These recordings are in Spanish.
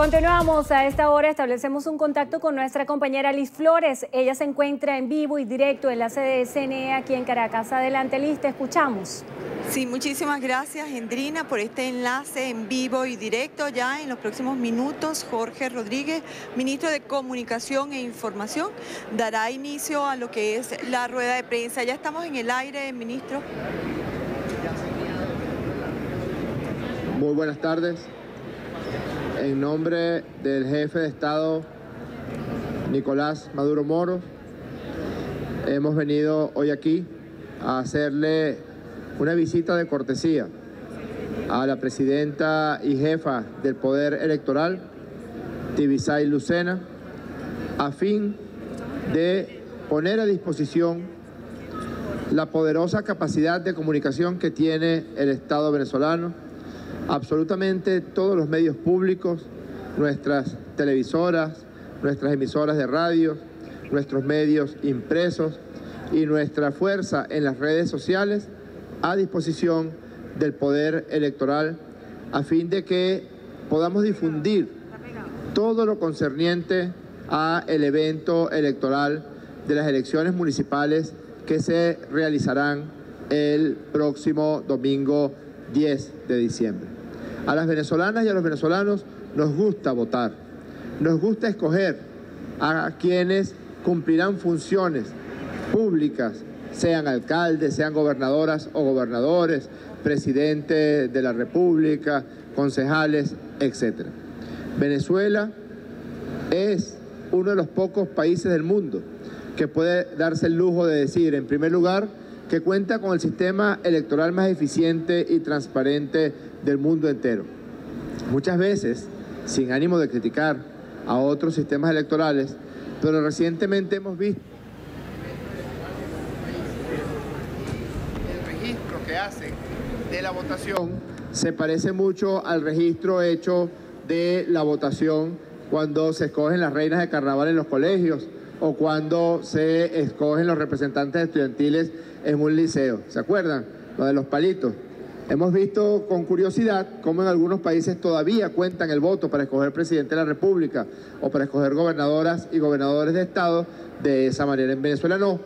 Continuamos a esta hora, establecemos un contacto con nuestra compañera Liz Flores. Ella se encuentra en vivo y directo en la sede de CNE aquí en Caracas. Adelante Liz, te escuchamos. Sí, muchísimas gracias Endrina por este enlace en vivo y directo. Ya en los próximos minutos, Jorge Rodríguez, ministro de Comunicación e Información, dará inicio a lo que es la rueda de prensa. Ya estamos en el aire, ministro. Muy buenas tardes en nombre del jefe de Estado Nicolás Maduro Moro, hemos venido hoy aquí a hacerle una visita de cortesía a la presidenta y jefa del Poder Electoral, Tibisay Lucena, a fin de poner a disposición la poderosa capacidad de comunicación que tiene el Estado venezolano absolutamente todos los medios públicos, nuestras televisoras, nuestras emisoras de radio, nuestros medios impresos y nuestra fuerza en las redes sociales a disposición del poder electoral a fin de que podamos difundir todo lo concerniente al evento electoral de las elecciones municipales que se realizarán el próximo domingo 10 de diciembre. A las venezolanas y a los venezolanos nos gusta votar, nos gusta escoger a quienes cumplirán funciones públicas, sean alcaldes, sean gobernadoras o gobernadores, presidentes de la República, concejales, etc. Venezuela es uno de los pocos países del mundo que puede darse el lujo de decir, en primer lugar, que cuenta con el sistema electoral más eficiente y transparente del mundo entero. Muchas veces, sin ánimo de criticar a otros sistemas electorales, pero recientemente hemos visto el registro que hacen de la votación se parece mucho al registro hecho de la votación cuando se escogen las reinas de carnaval en los colegios o cuando se escogen los representantes estudiantiles en un liceo. ¿Se acuerdan? Lo de los palitos. Hemos visto con curiosidad cómo en algunos países todavía cuentan el voto para escoger presidente de la República o para escoger gobernadoras y gobernadores de Estado. De esa manera en Venezuela no.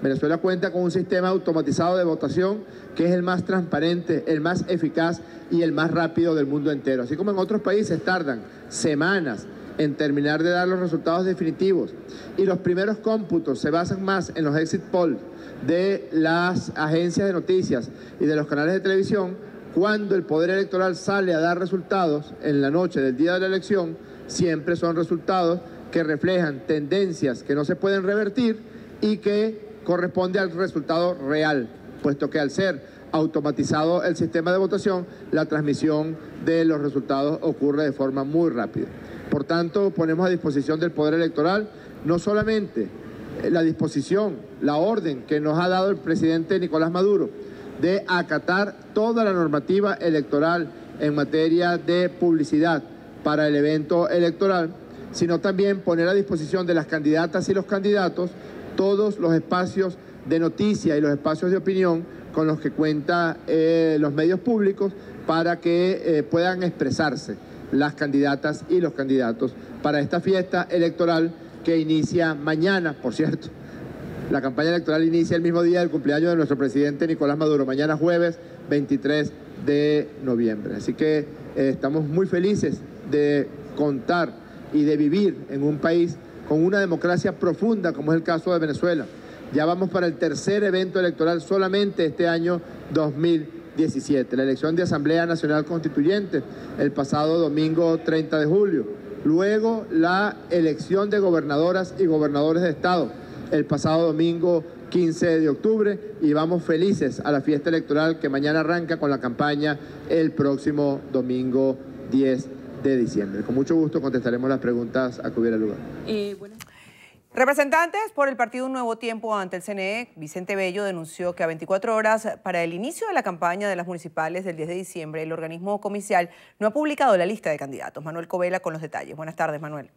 Venezuela cuenta con un sistema automatizado de votación que es el más transparente, el más eficaz y el más rápido del mundo entero. Así como en otros países tardan semanas en terminar de dar los resultados definitivos y los primeros cómputos se basan más en los exit polls de las agencias de noticias y de los canales de televisión, cuando el Poder Electoral sale a dar resultados en la noche del día de la elección, siempre son resultados que reflejan tendencias que no se pueden revertir y que corresponde al resultado real, puesto que al ser automatizado el sistema de votación, la transmisión de los resultados ocurre de forma muy rápida. Por tanto, ponemos a disposición del Poder Electoral no solamente la disposición, la orden que nos ha dado el presidente Nicolás Maduro de acatar toda la normativa electoral en materia de publicidad para el evento electoral, sino también poner a disposición de las candidatas y los candidatos todos los espacios de noticia y los espacios de opinión con los que cuentan eh, los medios públicos para que eh, puedan expresarse las candidatas y los candidatos para esta fiesta electoral que inicia mañana, por cierto. La campaña electoral inicia el mismo día del cumpleaños de nuestro presidente Nicolás Maduro, mañana jueves 23 de noviembre. Así que eh, estamos muy felices de contar y de vivir en un país con una democracia profunda, como es el caso de Venezuela. Ya vamos para el tercer evento electoral solamente este año 2017, la elección de Asamblea Nacional Constituyente, el pasado domingo 30 de julio Luego la elección de gobernadoras y gobernadores de Estado el pasado domingo 15 de octubre y vamos felices a la fiesta electoral que mañana arranca con la campaña el próximo domingo 10 de diciembre. Con mucho gusto contestaremos las preguntas a que hubiera lugar. Eh, Representantes por el partido Un Nuevo Tiempo ante el CNE, Vicente Bello denunció que a 24 horas para el inicio de la campaña de las municipales del 10 de diciembre, el organismo comicial no ha publicado la lista de candidatos. Manuel Covela con los detalles. Buenas tardes, Manuel.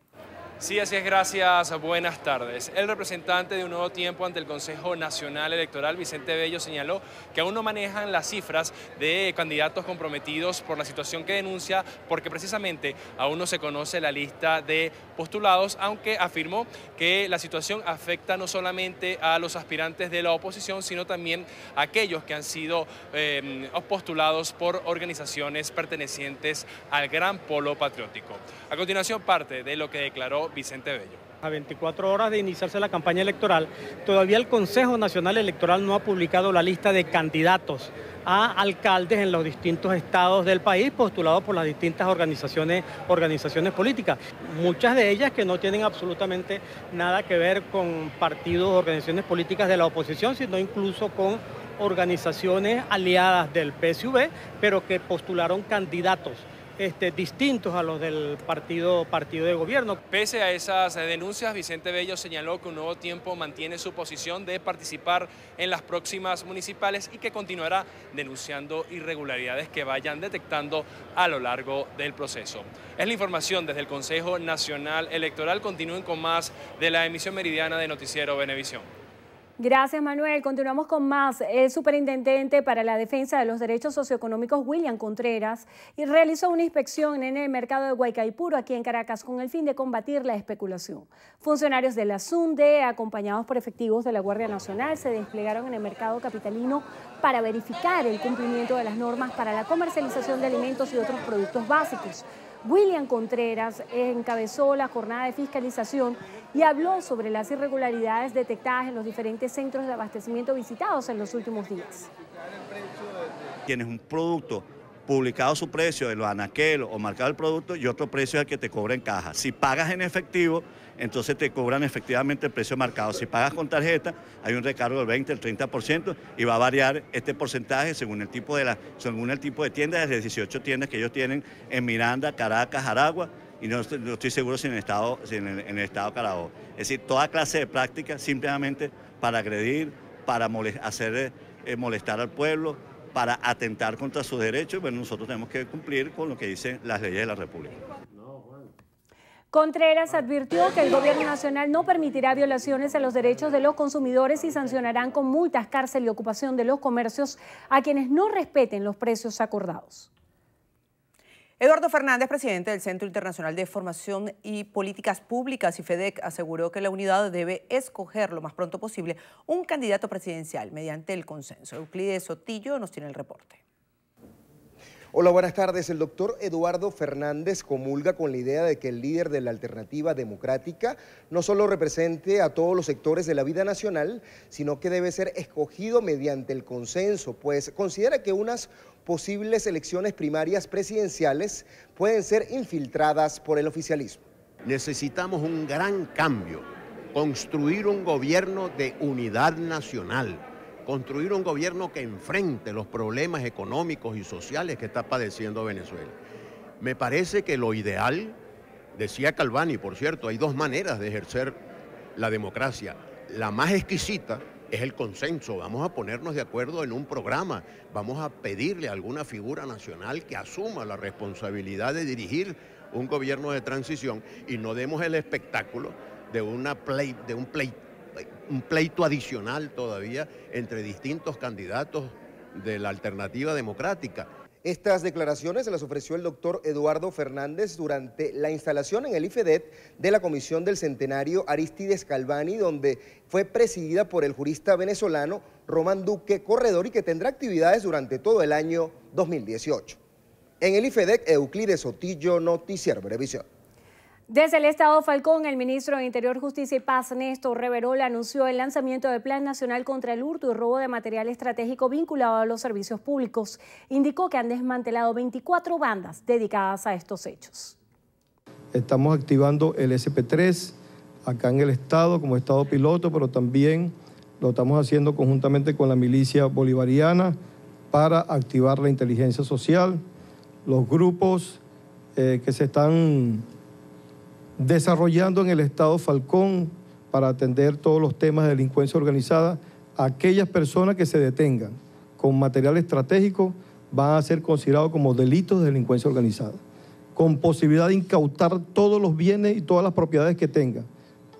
Sí, así es, gracias. Buenas tardes. El representante de Un Nuevo Tiempo ante el Consejo Nacional Electoral, Vicente Bello, señaló que aún no manejan las cifras de candidatos comprometidos por la situación que denuncia, porque precisamente aún no se conoce la lista de postulados, aunque afirmó que la situación afecta no solamente a los aspirantes de la oposición, sino también a aquellos que han sido eh, postulados por organizaciones pertenecientes al Gran Polo Patriótico. A continuación, parte de lo que declaró Vicente Bello. A 24 horas de iniciarse la campaña electoral, todavía el Consejo Nacional Electoral no ha publicado la lista de candidatos a alcaldes en los distintos estados del país postulados por las distintas organizaciones, organizaciones políticas, muchas de ellas que no tienen absolutamente nada que ver con partidos, organizaciones políticas de la oposición, sino incluso con organizaciones aliadas del PSV, pero que postularon candidatos este, distintos a los del partido, partido de gobierno. Pese a esas denuncias, Vicente Bello señaló que un nuevo tiempo mantiene su posición de participar en las próximas municipales y que continuará denunciando irregularidades que vayan detectando a lo largo del proceso. Es la información desde el Consejo Nacional Electoral. Continúen con más de la emisión meridiana de Noticiero Benevisión. Gracias, Manuel. Continuamos con más. El superintendente para la defensa de los derechos socioeconómicos, William Contreras, realizó una inspección en el mercado de Guaycaipuro, aquí en Caracas, con el fin de combatir la especulación. Funcionarios de la SUNDE, acompañados por efectivos de la Guardia Nacional, se desplegaron en el mercado capitalino para verificar el cumplimiento de las normas para la comercialización de alimentos y otros productos básicos William Contreras encabezó la jornada de fiscalización y habló sobre las irregularidades detectadas en los diferentes centros de abastecimiento visitados en los últimos días. Tienes un producto publicado su precio, de los anaqueles o marcado el producto y otro precio es el que te cobra en caja. Si pagas en efectivo, entonces te cobran efectivamente el precio marcado. Si pagas con tarjeta, hay un recargo del 20, el 30% y va a variar este porcentaje según el tipo de la, según el tipo de tienda, desde 18 tiendas que ellos tienen en Miranda, Caracas, Aragua, y no, estoy seguro si en el estado, si en estado Carabobo. Es decir, toda clase de prácticas simplemente para agredir, para hacer eh, molestar al pueblo, para atentar contra sus derechos, bueno, nosotros tenemos que cumplir con lo que dicen las leyes de la República. Contreras advirtió que el gobierno nacional no permitirá violaciones a los derechos de los consumidores y sancionarán con multas, cárcel y ocupación de los comercios a quienes no respeten los precios acordados. Eduardo Fernández, presidente del Centro Internacional de Formación y Políticas Públicas y FEDEC, aseguró que la unidad debe escoger lo más pronto posible un candidato presidencial mediante el consenso. Euclides Sotillo nos tiene el reporte. Hola, buenas tardes. El doctor Eduardo Fernández comulga con la idea de que el líder de la alternativa democrática no solo represente a todos los sectores de la vida nacional, sino que debe ser escogido mediante el consenso, pues considera que unas posibles elecciones primarias presidenciales pueden ser infiltradas por el oficialismo. Necesitamos un gran cambio, construir un gobierno de unidad nacional construir un gobierno que enfrente los problemas económicos y sociales que está padeciendo Venezuela. Me parece que lo ideal, decía Calvani, por cierto, hay dos maneras de ejercer la democracia. La más exquisita es el consenso, vamos a ponernos de acuerdo en un programa, vamos a pedirle a alguna figura nacional que asuma la responsabilidad de dirigir un gobierno de transición y no demos el espectáculo de, una de un pleito un pleito adicional todavía entre distintos candidatos de la alternativa democrática. Estas declaraciones se las ofreció el doctor Eduardo Fernández durante la instalación en el IFEDET de la Comisión del Centenario Aristides Calvani, donde fue presidida por el jurista venezolano Román Duque Corredor y que tendrá actividades durante todo el año 2018. En el IFEDEC, Euclides Otillo, Noticiero Brevisión. Desde el Estado Falcón, el ministro de Interior, Justicia y Paz, Néstor Reverol, anunció el lanzamiento del Plan Nacional contra el Hurto y Robo de Material Estratégico vinculado a los servicios públicos. Indicó que han desmantelado 24 bandas dedicadas a estos hechos. Estamos activando el SP3 acá en el Estado como Estado piloto, pero también lo estamos haciendo conjuntamente con la milicia bolivariana para activar la inteligencia social, los grupos eh, que se están desarrollando en el Estado Falcón para atender todos los temas de delincuencia organizada, aquellas personas que se detengan con material estratégico van a ser considerados como delitos de delincuencia organizada, con posibilidad de incautar todos los bienes y todas las propiedades que tengan,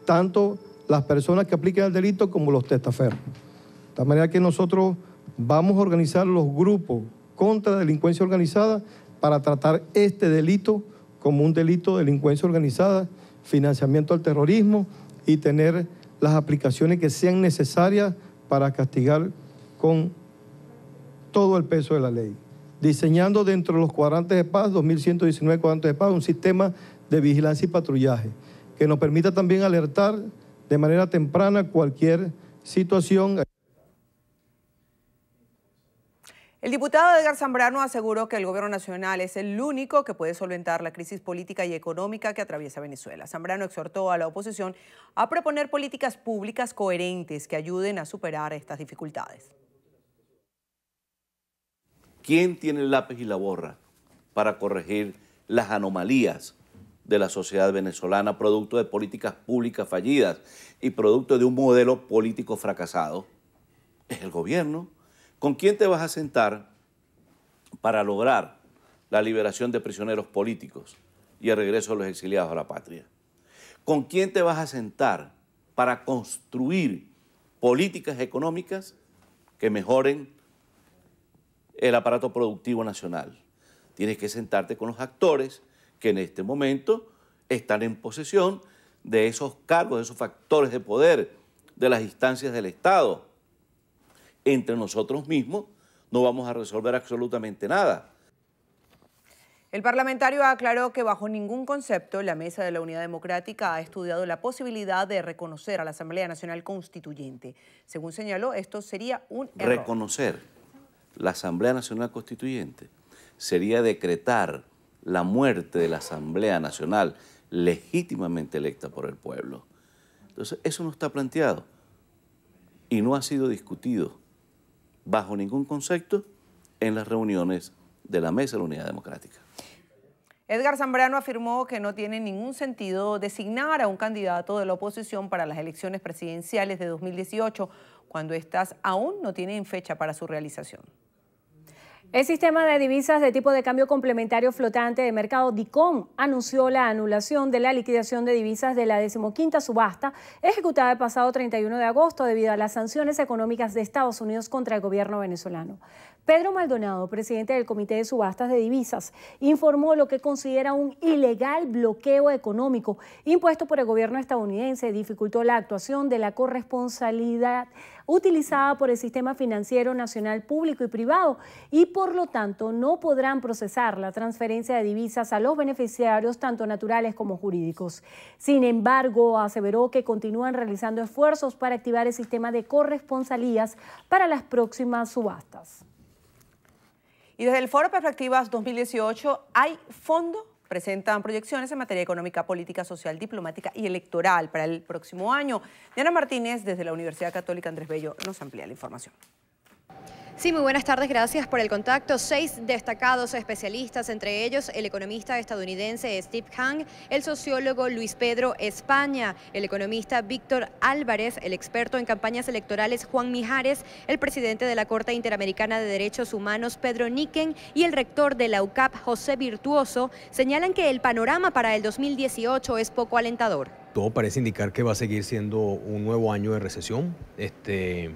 tanto las personas que apliquen el delito como los testaferros. De esta manera que nosotros vamos a organizar los grupos contra la delincuencia organizada para tratar este delito como un delito de delincuencia organizada, financiamiento al terrorismo y tener las aplicaciones que sean necesarias para castigar con todo el peso de la ley. Diseñando dentro de los cuadrantes de paz, 2.119 cuadrantes de paz, un sistema de vigilancia y patrullaje que nos permita también alertar de manera temprana cualquier situación. El diputado Edgar Zambrano aseguró que el gobierno nacional es el único que puede solventar la crisis política y económica que atraviesa Venezuela. Zambrano exhortó a la oposición a proponer políticas públicas coherentes que ayuden a superar estas dificultades. ¿Quién tiene el lápiz y la borra para corregir las anomalías de la sociedad venezolana producto de políticas públicas fallidas y producto de un modelo político fracasado? Es el gobierno. ¿Con quién te vas a sentar para lograr la liberación de prisioneros políticos y el regreso de los exiliados a la patria? ¿Con quién te vas a sentar para construir políticas económicas que mejoren el aparato productivo nacional? Tienes que sentarte con los actores que en este momento están en posesión de esos cargos, de esos factores de poder, de las instancias del Estado entre nosotros mismos, no vamos a resolver absolutamente nada. El parlamentario aclaró que bajo ningún concepto la Mesa de la Unidad Democrática ha estudiado la posibilidad de reconocer a la Asamblea Nacional Constituyente. Según señaló, esto sería un Reconocer la Asamblea Nacional Constituyente sería decretar la muerte de la Asamblea Nacional legítimamente electa por el pueblo. Entonces, eso no está planteado y no ha sido discutido bajo ningún concepto en las reuniones de la Mesa de la Unidad Democrática. Edgar Zambrano afirmó que no tiene ningún sentido designar a un candidato de la oposición para las elecciones presidenciales de 2018 cuando estas aún no tienen fecha para su realización. El sistema de divisas de tipo de cambio complementario flotante de mercado DICOM anunció la anulación de la liquidación de divisas de la decimoquinta subasta ejecutada el pasado 31 de agosto debido a las sanciones económicas de Estados Unidos contra el gobierno venezolano. Pedro Maldonado, presidente del Comité de Subastas de Divisas, informó lo que considera un ilegal bloqueo económico impuesto por el gobierno estadounidense, dificultó la actuación de la corresponsalidad utilizada por el sistema financiero nacional público y privado y por lo tanto no podrán procesar la transferencia de divisas a los beneficiarios tanto naturales como jurídicos. Sin embargo, aseveró que continúan realizando esfuerzos para activar el sistema de corresponsalías para las próximas subastas. Y desde el Foro Perspectivas 2018, ¿hay fondo? Presentan proyecciones en materia económica, política, social, diplomática y electoral para el próximo año. Diana Martínez, desde la Universidad Católica Andrés Bello, nos amplía la información. Sí, muy buenas tardes, gracias por el contacto. Seis destacados especialistas, entre ellos el economista estadounidense Steve Hang, el sociólogo Luis Pedro España, el economista Víctor Álvarez, el experto en campañas electorales Juan Mijares, el presidente de la Corte Interamericana de Derechos Humanos Pedro Niquen y el rector de la UCAP José Virtuoso señalan que el panorama para el 2018 es poco alentador. Todo parece indicar que va a seguir siendo un nuevo año de recesión. Este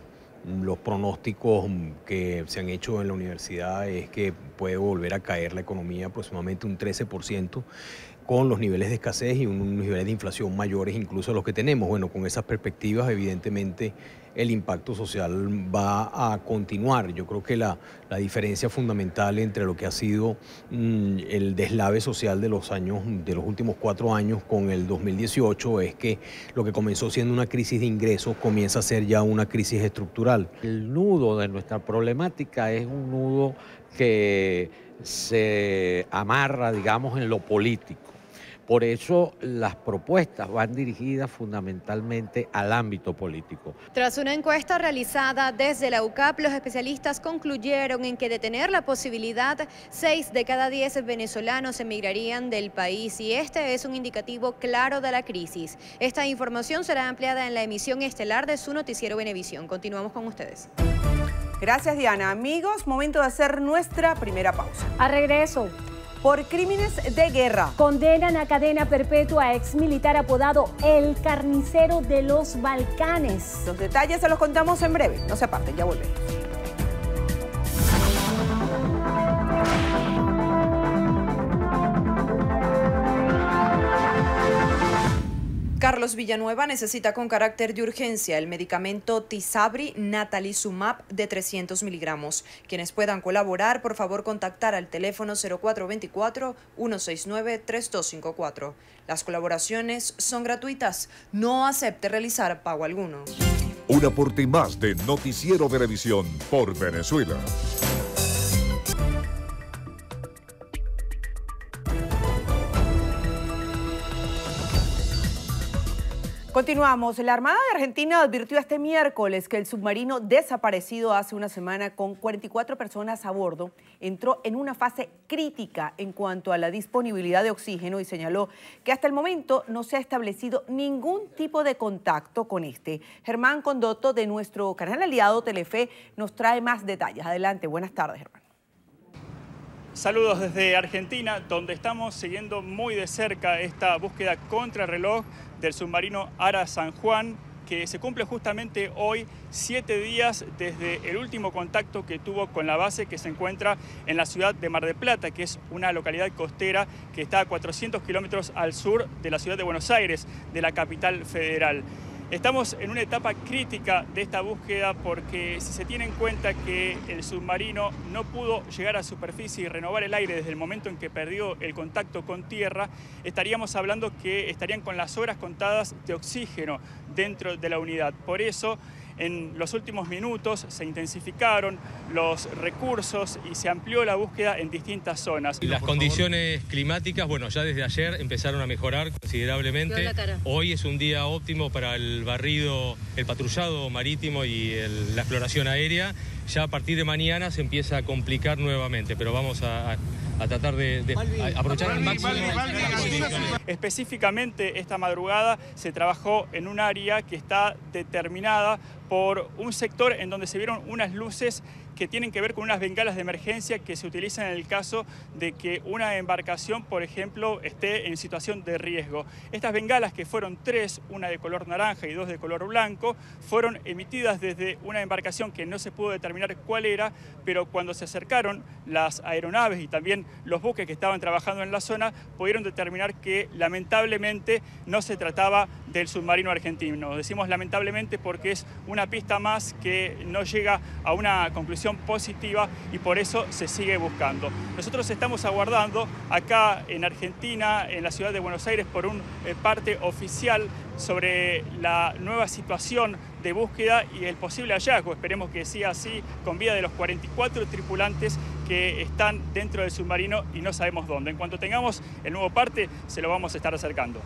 los pronósticos mm, que se han hecho en la universidad es que puede volver a caer la economía aproximadamente un 13% con los niveles de escasez y unos niveles de inflación mayores incluso a los que tenemos. Bueno, con esas perspectivas, evidentemente, el impacto social va a continuar. Yo creo que la, diferencia fundamental entre lo que ha sido mm, el deslave social de los años, de los últimos cuatro años con el 2018, es que lo que comenzó siendo una crisis de ingresos comienza a ser ya una crisis estructural. El nudo de nuestra problemática es un nudo que se amarra, digamos, en lo político por eso las propuestas van dirigidas fundamentalmente al ámbito político. Tras una encuesta realizada desde la UCAP, los especialistas concluyeron en que de tener la posibilidad, seis de cada diez venezolanos emigrarían del país y este es un indicativo claro de la crisis. Esta información será ampliada en la emisión estelar de su noticiero Benevisión. Continuamos con ustedes. Gracias Diana. Amigos, momento de hacer nuestra primera pausa. A regreso, por crímenes de guerra. Condenan a cadena perpetua a ex militar apodado El Carnicero de los Balcanes. Los detalles se los contamos en breve. No se aparten, ya volvemos. Carlos Villanueva necesita con carácter de urgencia el medicamento Tisabri Natalizumab de 300 miligramos. Quienes puedan colaborar, por favor contactar al teléfono 0424-169-3254. Las colaboraciones son gratuitas. No acepte realizar pago alguno. Un aporte más de Noticiero Televisión por Venezuela. Continuamos. La Armada de Argentina advirtió este miércoles que el submarino desaparecido hace una semana con 44 personas a bordo entró en una fase crítica en cuanto a la disponibilidad de oxígeno y señaló que hasta el momento no se ha establecido ningún tipo de contacto con este. Germán Condotto de nuestro canal aliado Telefe nos trae más detalles. Adelante, buenas tardes, Germán. Saludos desde Argentina, donde estamos siguiendo muy de cerca esta búsqueda contra reloj del submarino Ara San Juan, que se cumple justamente hoy siete días desde el último contacto que tuvo con la base que se encuentra en la ciudad de Mar del Plata, que es una localidad costera que está a 400 kilómetros al sur de la ciudad de Buenos Aires, de la capital federal. Estamos en una etapa crítica de esta búsqueda porque si se tiene en cuenta que el submarino no pudo llegar a superficie y renovar el aire desde el momento en que perdió el contacto con tierra, estaríamos hablando que estarían con las horas contadas de oxígeno dentro de la unidad. Por eso en los últimos minutos se intensificaron los recursos y se amplió la búsqueda en distintas zonas. Las condiciones climáticas, bueno, ya desde ayer empezaron a mejorar considerablemente. Hoy es un día óptimo para el barrido, el patrullado marítimo y la exploración aérea. Ya a partir de mañana se empieza a complicar nuevamente, pero vamos a a tratar de, aprovechar al máximo. Específicamente esta madrugada se trabajó en un área que está determinada por un sector en donde se vieron unas luces que tienen que ver con unas bengalas de emergencia que se utilizan en el caso de que una embarcación, por ejemplo, esté en situación de riesgo. Estas bengalas, que fueron tres, una de color naranja y dos de color blanco, fueron emitidas desde una embarcación que no se pudo determinar cuál era, pero cuando se acercaron las aeronaves y también los buques que estaban trabajando en la zona, pudieron determinar que lamentablemente no se trataba del submarino argentino. Decimos lamentablemente porque es una pista más que no llega a una conclusión positiva y por eso se sigue buscando. Nosotros estamos aguardando acá en Argentina, en la ciudad de Buenos Aires, por un eh, parte oficial sobre la nueva situación de búsqueda y el posible hallazgo, esperemos que sea así, con vida de los 44 tripulantes que están dentro del submarino y no sabemos dónde. En cuanto tengamos el nuevo parte, se lo vamos a estar acercando.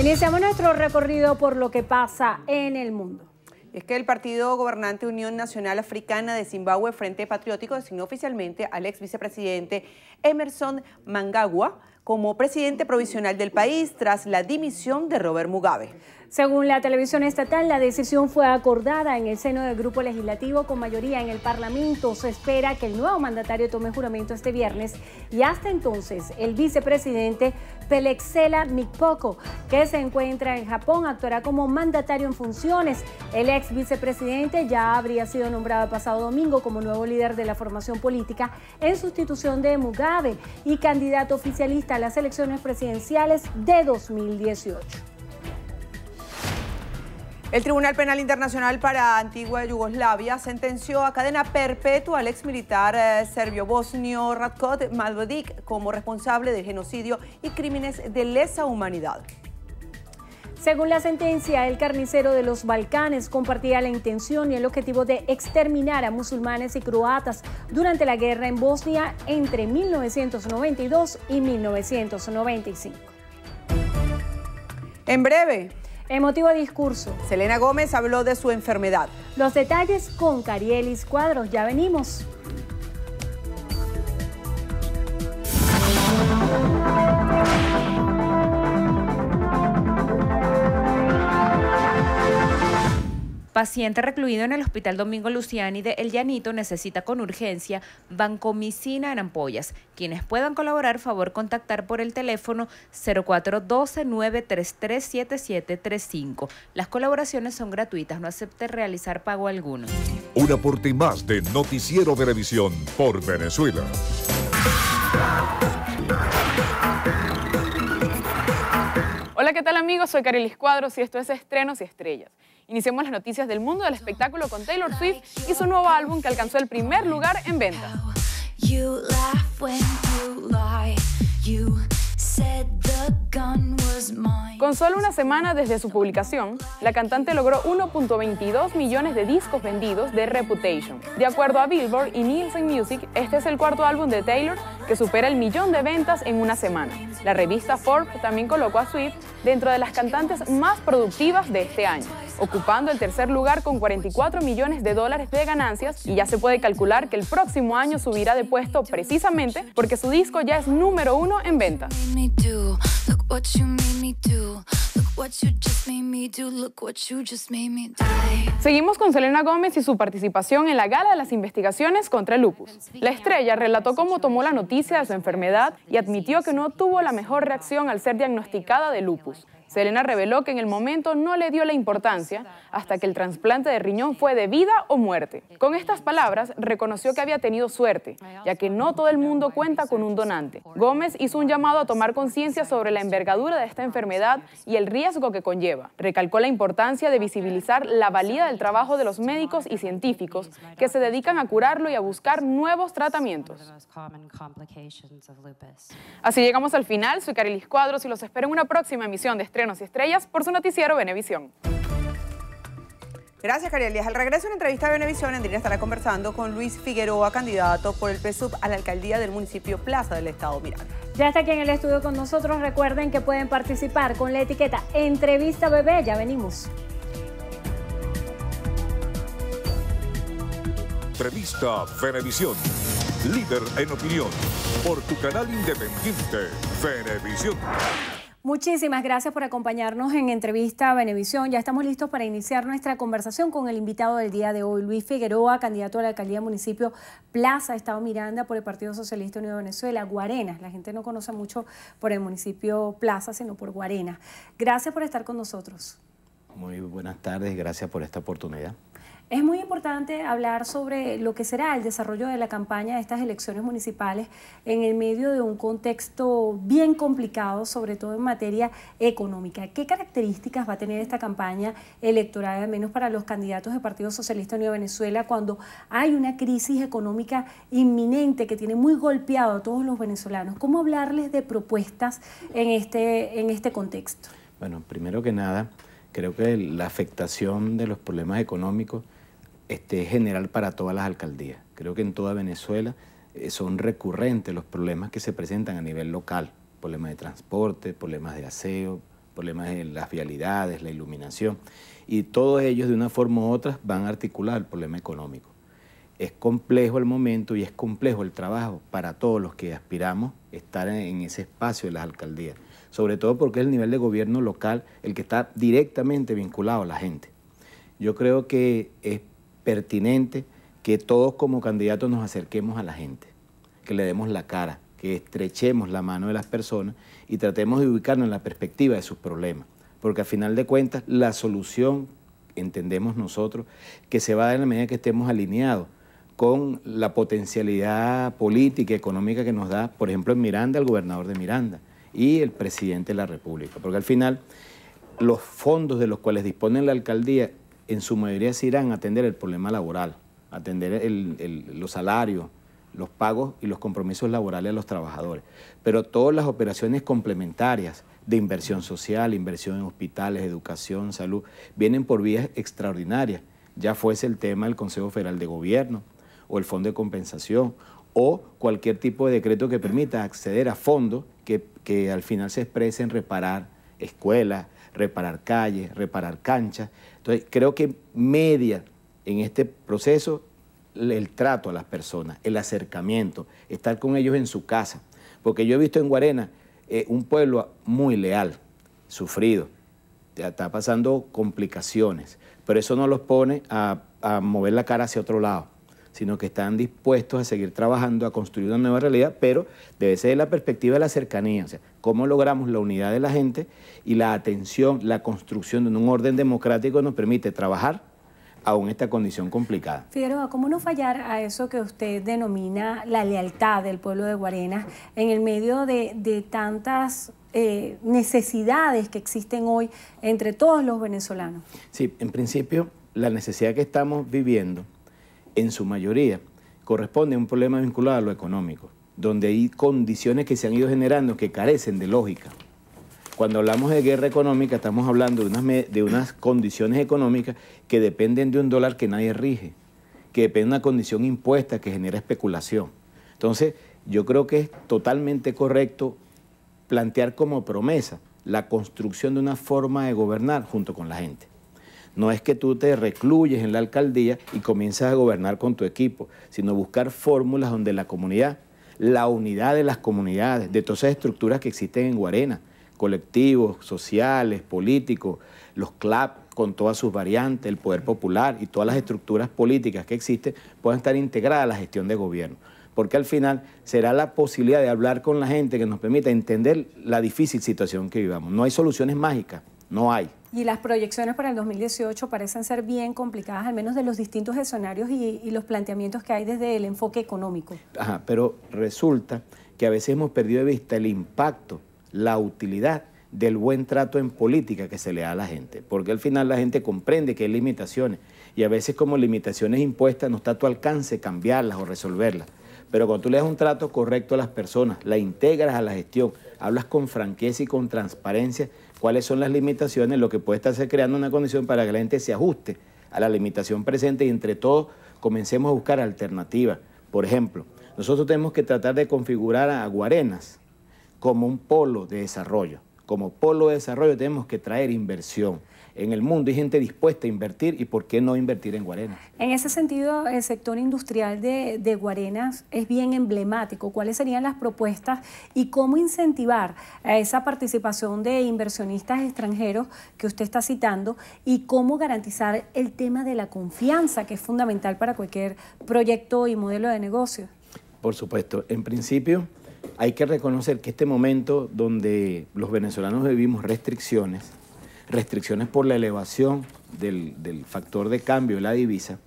Iniciamos nuestro recorrido por lo que pasa en el mundo. es que el partido gobernante Unión Nacional Africana de Zimbabue Frente Patriótico designó oficialmente al ex vicepresidente Emerson Mangagua como presidente provisional del país tras la dimisión de Robert Mugabe. Según la televisión estatal, la decisión fue acordada en el seno del grupo legislativo con mayoría en el Parlamento. Se espera que el nuevo mandatario tome juramento este viernes y hasta entonces el vicepresidente Pelexela Mikpoko, que se encuentra en Japón, actuará como mandatario en funciones. El ex vicepresidente ya habría sido nombrado el pasado domingo como nuevo líder de la formación política en sustitución de Mugabe y candidato oficialista a las elecciones presidenciales de 2018. El Tribunal Penal Internacional para Antigua Yugoslavia sentenció a cadena perpetua al exmilitar militar eh, serbio-bosnio Ratko Mladic como responsable de genocidio y crímenes de lesa humanidad. Según la sentencia, el carnicero de los Balcanes compartía la intención y el objetivo de exterminar a musulmanes y croatas durante la guerra en Bosnia entre 1992 y 1995. En breve, Emotivo discurso. Selena Gómez habló de su enfermedad. Los detalles con Carielis Cuadros. Ya venimos. Paciente recluido en el Hospital Domingo Luciani de El Llanito necesita con urgencia bancomicina en ampollas. Quienes puedan colaborar, favor contactar por el teléfono 0412-933-7735. Las colaboraciones son gratuitas, no acepte realizar pago alguno. Un aporte más de Noticiero de Televisión por Venezuela. Hola, ¿qué tal amigos? Soy Carilis Cuadros y esto es Estrenos y Estrellas. Iniciemos las noticias del mundo del espectáculo con Taylor Swift y su nuevo álbum que alcanzó el primer lugar en ventas. Con solo una semana desde su publicación, la cantante logró 1.22 millones de discos vendidos de Reputation. De acuerdo a Billboard y Nielsen Music, este es el cuarto álbum de Taylor que supera el millón de ventas en una semana. La revista Forbes también colocó a Swift dentro de las cantantes más productivas de este año, ocupando el tercer lugar con 44 millones de dólares de ganancias y ya se puede calcular que el próximo año subirá de puesto precisamente porque su disco ya es número uno en venta. Seguimos con Selena Gómez y su participación en la gala de las investigaciones contra el lupus. La estrella relató cómo tomó la noticia de su enfermedad y admitió que no tuvo la mejor reacción al ser diagnosticada de lupus. Selena reveló que en el momento no le dio la importancia hasta que el trasplante de riñón fue de vida o muerte. Con estas palabras reconoció que había tenido suerte, ya que no todo el mundo cuenta con un donante. Gómez hizo un llamado a tomar conciencia sobre la envergadura de esta enfermedad y el riesgo que conlleva. Recalcó la importancia de visibilizar la valía del trabajo de los médicos y científicos que se dedican a curarlo y a buscar nuevos tratamientos. Así llegamos al final. Soy Carilis Cuadros y los espero en una próxima emisión de este y estrellas por su noticiero Benevisión. Gracias, Carielias. Al regreso en entrevista de Benevisión, Andrina estará conversando con Luis Figueroa, candidato por el PSUB a la alcaldía del municipio Plaza del Estado Miranda. Ya está aquí en el estudio con nosotros. Recuerden que pueden participar con la etiqueta Entrevista Bebé. Ya venimos. Entrevista Venevisión, líder en opinión, por tu canal independiente, Venevisión. Muchísimas gracias por acompañarnos en entrevista a Benevisión. Ya estamos listos para iniciar nuestra conversación con el invitado del día de hoy, Luis Figueroa, candidato a la alcaldía municipio Plaza, Estado Miranda, por el Partido Socialista Unido de Venezuela, Guarenas. La gente no conoce mucho por el municipio Plaza, sino por Guarena. Gracias por estar con nosotros. Muy buenas tardes, gracias por esta oportunidad. Es muy importante hablar sobre lo que será el desarrollo de la campaña de estas elecciones municipales en el medio de un contexto bien complicado, sobre todo en materia económica. ¿Qué características va a tener esta campaña electoral, al menos para los candidatos del Partido Socialista Unido de Venezuela, cuando hay una crisis económica inminente que tiene muy golpeado a todos los venezolanos? ¿Cómo hablarles de propuestas en este, en este contexto? Bueno, primero que nada, creo que la afectación de los problemas económicos este, general para todas las alcaldías. Creo que en toda Venezuela eh, son recurrentes los problemas que se presentan a nivel local, problemas de transporte, problemas de aseo, problemas en las vialidades, la iluminación, y todos ellos de una forma u otra van a articular el problema económico. Es complejo el momento y es complejo el trabajo para todos los que aspiramos estar en ese espacio de las alcaldías, sobre todo porque es el nivel de gobierno local el que está directamente vinculado a la gente. Yo creo que es pertinente que todos como candidatos nos acerquemos a la gente, que le demos la cara, que estrechemos la mano de las personas y tratemos de ubicarnos en la perspectiva de sus problemas. Porque al final de cuentas, la solución, entendemos nosotros, que se va a dar en la medida que estemos alineados con la potencialidad política y económica que nos da, por ejemplo, en Miranda, el gobernador de Miranda y el presidente de la República. Porque al final, los fondos de los cuales dispone la alcaldía en su mayoría se irán a atender el problema laboral, atender los salarios, los pagos y los compromisos laborales a los trabajadores. Pero todas las operaciones complementarias de inversión social, inversión en hospitales, educación, salud, vienen por vías extraordinarias, ya fuese el tema del Consejo Federal de Gobierno o el Fondo de Compensación o cualquier tipo de decreto que permita acceder a fondos que, que al final se expresen reparar escuelas, reparar calles, reparar canchas, entonces, creo que media en este proceso el trato a las personas, el acercamiento, estar con ellos en su casa. Porque yo he visto en Guarena eh, un pueblo muy leal, sufrido, está pasando complicaciones, pero eso no los pone a mover la cara hacia otro lado sino que están dispuestos a seguir trabajando, a construir una nueva realidad, pero debe ser la perspectiva de la cercanía, o sea, cómo logramos la unidad de la gente y la atención, la construcción de un orden democrático nos permite trabajar aún esta condición complicada. Figueroa, ¿cómo no fallar a eso que usted denomina la lealtad del pueblo de Guarena en el medio de, tantas eh, necesidades que existen hoy entre todos los venezolanos? Sí, en principio la necesidad que estamos viviendo en su mayoría, corresponde a un problema vinculado a lo económico, donde hay condiciones que se han ido generando que carecen de lógica. Cuando hablamos de guerra económica, estamos hablando de unas, de unas condiciones económicas que dependen de un dólar que nadie rige, que depende de una condición impuesta que genera especulación. Entonces, yo creo que es totalmente correcto plantear como promesa la construcción de una forma de gobernar junto con la gente. No es que tú te recluyes en la alcaldía y comienzas a gobernar con tu equipo, sino buscar fórmulas donde la comunidad, la unidad de las comunidades, de todas esas estructuras que existen en Guarena, colectivos, sociales, políticos, los CLAP con todas sus variantes, el poder popular y todas las estructuras políticas que existen, puedan estar integradas a la gestión de gobierno porque al final será la posibilidad de hablar con la gente que nos permita entender la difícil situación que vivamos. No hay soluciones mágicas no hay. Y las proyecciones para el 2018 parecen ser bien complicadas, al menos de los distintos escenarios y, los planteamientos que hay desde el enfoque económico. Ajá, pero resulta que a veces hemos perdido de vista el impacto, la utilidad del buen trato en política que se le da a la gente, porque al final la gente comprende que hay limitaciones y a veces como limitaciones impuestas no está a tu alcance cambiarlas o resolverlas. Pero cuando tú le das un trato correcto a las personas, la integras a la gestión, hablas con franqueza y con transparencia, cuáles son las limitaciones, lo que puede estarse creando una condición para que la gente se ajuste a la limitación presente y entre todos comencemos a buscar alternativas. Por ejemplo, nosotros tenemos que tratar de configurar a Guarenas como un polo de desarrollo. Como polo de desarrollo tenemos que traer inversión en el mundo. Hay gente dispuesta a invertir y por qué no invertir en Guarena. En ese sentido, el sector industrial de, de Guarenas es bien emblemático. ¿Cuáles serían las propuestas y cómo incentivar a esa participación de inversionistas extranjeros que usted está citando y cómo garantizar el tema de la confianza, que es fundamental para cualquier proyecto y modelo de negocio? Por supuesto, en principio hay que reconocer que este momento donde los venezolanos vivimos restricciones, restricciones por la elevación del, factor de cambio de la divisa,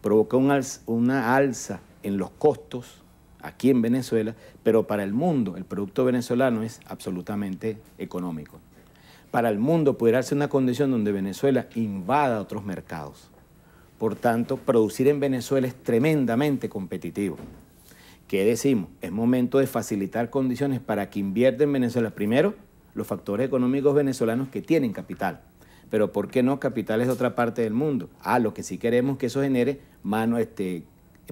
provoca una alza en los costos aquí en Venezuela, pero para el mundo el producto venezolano es absolutamente económico. Para el mundo puede darse una condición donde Venezuela invada otros mercados. Por tanto, producir en Venezuela es tremendamente competitivo. ¿Qué decimos? Es momento de facilitar condiciones para que invierta en Venezuela primero los factores económicos venezolanos que tienen capital. Pero ¿por qué no capitales de otra parte del mundo? Ah, lo que sí queremos que eso genere mano, este,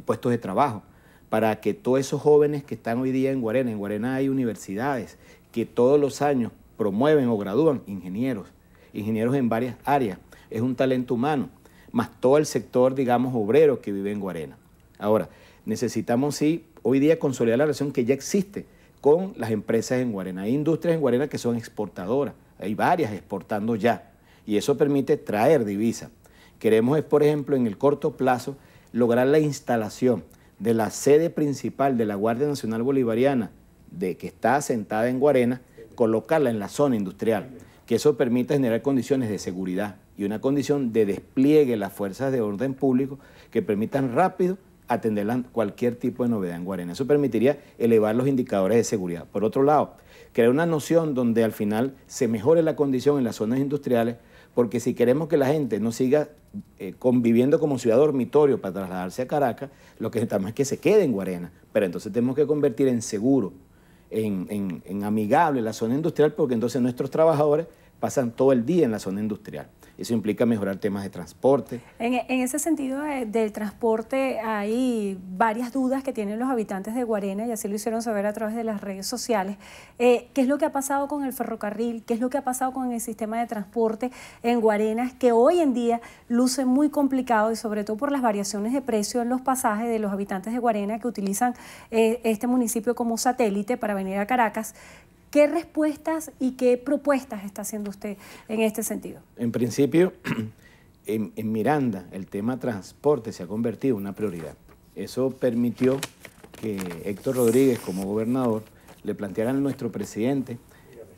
puestos de trabajo, para que todos esos jóvenes que están hoy día en Guarena, en Guarena hay universidades que todos los años promueven o gradúan ingenieros, ingenieros en varias áreas, es un talento humano, más todo el sector, digamos, obrero que vive en Guarena. Ahora, necesitamos sí hoy día consolidar la relación que ya existe con las empresas en Guarena. Hay industrias en Guarena que son exportadoras, hay varias exportando ya, y eso permite traer divisas. Queremos, por ejemplo, en el corto plazo, lograr la instalación de la sede principal de la Guardia Nacional Bolivariana, de que está asentada en Guarena, colocarla en la zona industrial, que eso permita generar condiciones de seguridad y una condición de despliegue de las fuerzas de orden público que permitan rápido atender cualquier tipo de novedad en Guarena. Eso permitiría elevar los indicadores de seguridad. Por otro lado, crear una noción donde al final se mejore la condición en las zonas industriales, porque si queremos que la gente no siga eh, conviviendo como ciudad dormitorio para trasladarse a Caracas, lo que necesitamos es que se quede en Guarena. Pero entonces tenemos que convertir en seguro, en amigable la zona industrial, porque entonces nuestros trabajadores pasan todo el día en la zona industrial. Eso implica mejorar temas de transporte. En, ese sentido eh, del transporte hay varias dudas que tienen los habitantes de Guarena y así lo hicieron saber a través de las redes sociales. Eh, ¿Qué es lo que ha pasado con el ferrocarril? ¿Qué es lo que ha pasado con el sistema de transporte en Guarenas que hoy en día luce muy complicado y sobre todo por las variaciones de precio en los pasajes de los habitantes de Guarena que utilizan eh, este municipio como satélite para venir a Caracas? ¿Qué respuestas y qué propuestas está haciendo usted en este sentido? En principio, en, Miranda el tema transporte se ha convertido en una prioridad. Eso permitió que Héctor Rodríguez como gobernador le planteara a nuestro presidente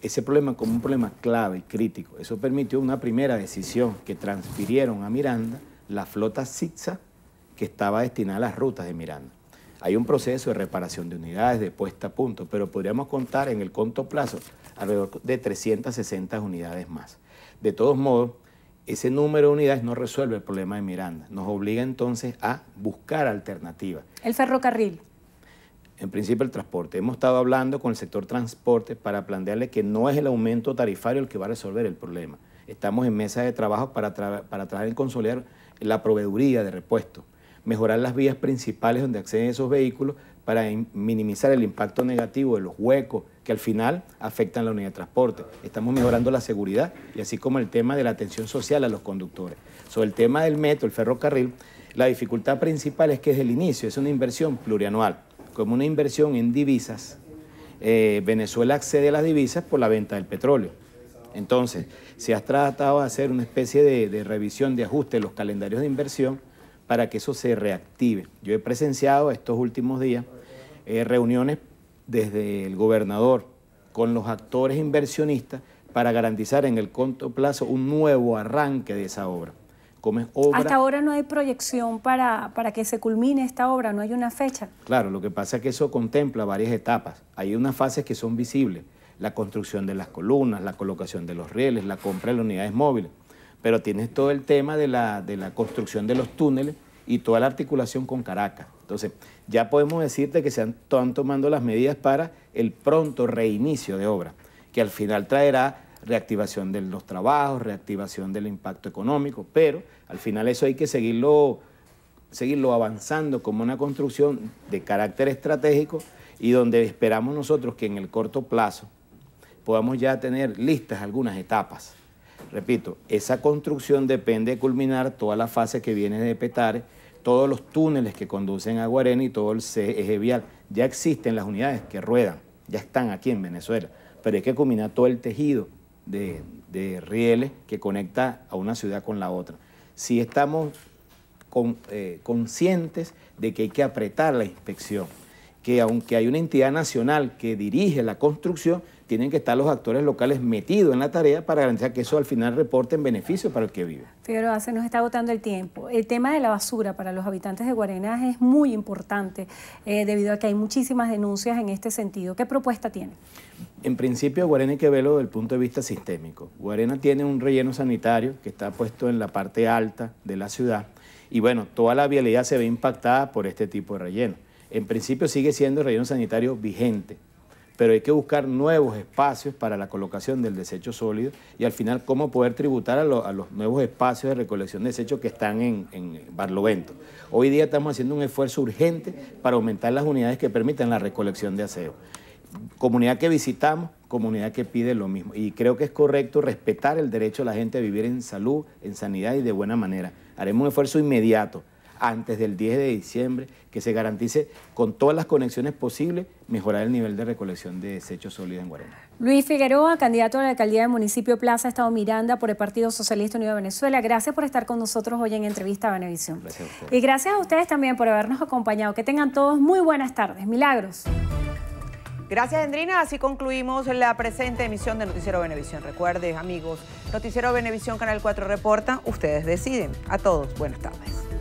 ese problema como un problema clave y crítico. Eso permitió una primera decisión que transfirieron a Miranda la flota SIGSA que estaba destinada a las rutas de Miranda. Hay un proceso de reparación de unidades, de puesta a punto, pero podríamos contar en el corto plazo alrededor de 360 unidades más. De todos modos, ese número de unidades no resuelve el problema de Miranda, nos obliga entonces a buscar alternativas. El ferrocarril. En principio el transporte. Hemos estado hablando con el sector transporte para plantearle que no es el aumento tarifario el que va a resolver el problema. Estamos en mesa de trabajo para, para tratar de consolidar la proveeduría de repuestos mejorar las vías principales donde acceden esos vehículos para minimizar el impacto negativo de los huecos que al final afectan la unidad de transporte. Estamos mejorando la seguridad y así como el tema de la atención social a los conductores. Sobre el tema del metro, el ferrocarril, la dificultad principal es que desde el inicio es una inversión plurianual. Como una inversión en divisas, eh, Venezuela accede a las divisas por la venta del petróleo. Entonces, se ha tratado de hacer una especie de, revisión, de ajuste en los calendarios de inversión para que eso se reactive. Yo he presenciado estos últimos días eh, reuniones desde el gobernador con los actores inversionistas para garantizar en el corto plazo un nuevo arranque de esa obra. Hasta ahora no hay proyección para, para que se culmine esta obra, no hay una fecha. Claro, lo que pasa es que eso contempla varias etapas. Hay unas fases que son visibles, la construcción de las columnas, la colocación de los rieles, la compra de las unidades móviles pero tienes todo el tema de la, construcción de los túneles y toda la articulación con Caracas. Entonces, ya podemos decirte que se están tomando las medidas para el pronto reinicio de obra, que al final traerá reactivación de los trabajos, reactivación del impacto económico, pero al final eso hay que seguirlo, seguirlo avanzando como una construcción de carácter estratégico y donde esperamos nosotros que en el corto plazo podamos ya tener listas algunas etapas Repito, esa construcción depende de culminar toda la fase que viene de Petare, todos los túneles que conducen a Guarena y todo el eje vial. Ya existen las unidades que ruedan, ya están aquí en Venezuela, pero hay que culminar todo el tejido de, rieles que conecta a una ciudad con la otra. Si estamos eh, conscientes de que hay que apretar la inspección, que aunque hay una entidad nacional que dirige la construcción, tienen que estar los actores locales metidos en la tarea para garantizar que eso al final reporte en beneficio para el que vive. Figueroa, se nos está agotando el tiempo. El tema de la basura para los habitantes de Guarenas es muy importante eh, debido a que hay muchísimas denuncias en este sentido. ¿Qué propuesta tiene? En principio, Guarena hay que verlo desde el punto de vista sistémico. Guarena tiene un relleno sanitario que está puesto en la parte alta de la ciudad y bueno, toda la vialidad se ve impactada por este tipo de relleno en principio sigue siendo el relleno sanitario vigente, pero hay que buscar nuevos espacios para la colocación del desecho sólido y al final cómo poder tributar a, los nuevos espacios de recolección de desechos que están en, Barlovento. Hoy día estamos haciendo un esfuerzo urgente para aumentar las unidades que permiten la recolección de aseo. Comunidad que visitamos, comunidad que pide lo mismo. Y creo que es correcto respetar el derecho de la gente a vivir en salud, en sanidad y de buena manera. Haremos un esfuerzo inmediato antes del 10 de diciembre, que se garantice con todas las conexiones posibles mejorar el nivel de recolección de desechos sólidos en Guarena. Luis Figueroa, candidato a la alcaldía del municipio Plaza Estado Miranda por el Partido Socialista Unido de Venezuela, gracias por estar con nosotros hoy en Entrevista a Venevisión. Gracias Y gracias a ustedes también por habernos acompañado. Que tengan todos muy buenas tardes. Milagros. Gracias, Endrina. Así concluimos la presente emisión de Noticiero Benevisión. Recuerden, amigos, Noticiero Benevisión, Canal 4 reporta, ustedes deciden. A todos, buenas tardes.